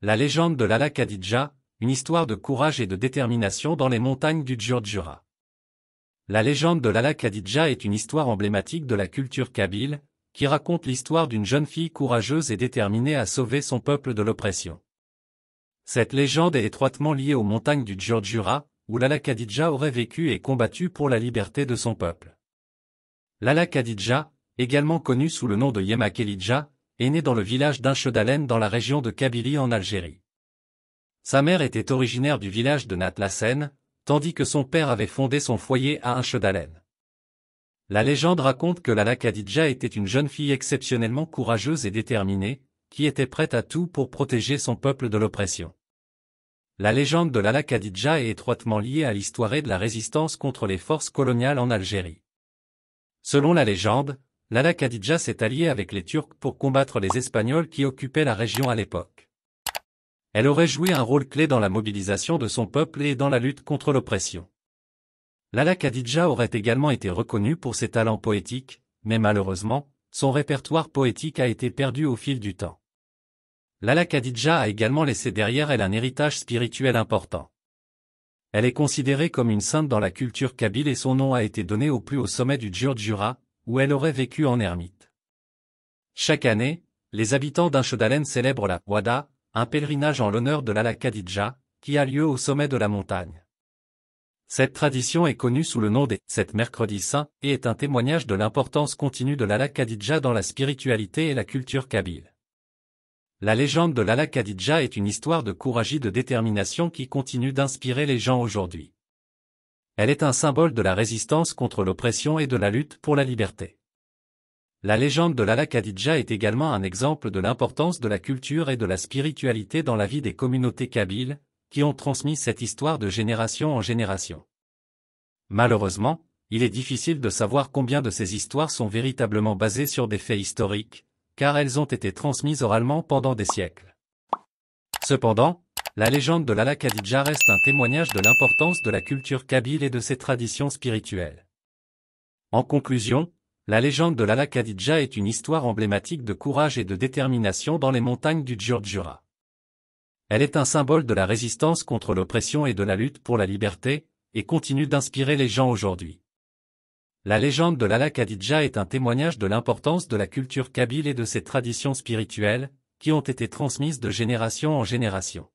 La légende de Lala Khadija, une histoire de courage et de détermination dans les montagnes du Djurdjura. La légende de Lala Khadija est une histoire emblématique de la culture kabyle, qui raconte l'histoire d'une jeune fille courageuse et déterminée à sauver son peuple de l'oppression. Cette légende est étroitement liée aux montagnes du Djurdjura, où Lala Khadija aurait vécu et combattu pour la liberté de son peuple. Lala Khadija, également connue sous le nom de Yema est né dans le village d'Inche-Dalen dans la région de Kabylie en Algérie. Sa mère était originaire du village de Natlassen, tandis que son père avait fondé son foyer à Inche-Dalen. La légende raconte que Lala Khadija était une jeune fille exceptionnellement courageuse et déterminée, qui était prête à tout pour protéger son peuple de l'oppression. La légende de Lala Khadija est étroitement liée à l'histoire de la résistance contre les forces coloniales en Algérie. Selon la légende, Lala Khadija s'est alliée avec les Turcs pour combattre les Espagnols qui occupaient la région à l'époque. Elle aurait joué un rôle clé dans la mobilisation de son peuple et dans la lutte contre l'oppression. Lala Khadija aurait également été reconnue pour ses talents poétiques, mais malheureusement, son répertoire poétique a été perdu au fil du temps. Lala Khadija a également laissé derrière elle un héritage spirituel important. Elle est considérée comme une sainte dans la culture kabyle et son nom a été donné au plus haut sommet du Djurdjura, où elle aurait vécu en ermite. Chaque année, les habitants d'un d'Inchodalen célèbrent la Wada, un pèlerinage en l'honneur de l'Allah Khadija, qui a lieu au sommet de la montagne. Cette tradition est connue sous le nom des Sept mercredis saints et est un témoignage de l'importance continue de l'Allah Khadija dans la spiritualité et la culture kabyle. La légende de l'Allah Khadija est une histoire de courage et de détermination qui continue d'inspirer les gens aujourd'hui. Elle est un symbole de la résistance contre l'oppression et de la lutte pour la liberté. La légende de l'Ala Khadija est également un exemple de l'importance de la culture et de la spiritualité dans la vie des communautés kabyles, qui ont transmis cette histoire de génération en génération. Malheureusement, il est difficile de savoir combien de ces histoires sont véritablement basées sur des faits historiques, car elles ont été transmises oralement pendant des siècles. Cependant, la légende de Lala Khadija reste un témoignage de l'importance de la culture kabyle et de ses traditions spirituelles. En conclusion, la légende de Lala Khadija est une histoire emblématique de courage et de détermination dans les montagnes du Djurdjura. Elle est un symbole de la résistance contre l'oppression et de la lutte pour la liberté, et continue d'inspirer les gens aujourd'hui. La légende de Lala Khadija est un témoignage de l'importance de la culture kabyle et de ses traditions spirituelles, qui ont été transmises de génération en génération.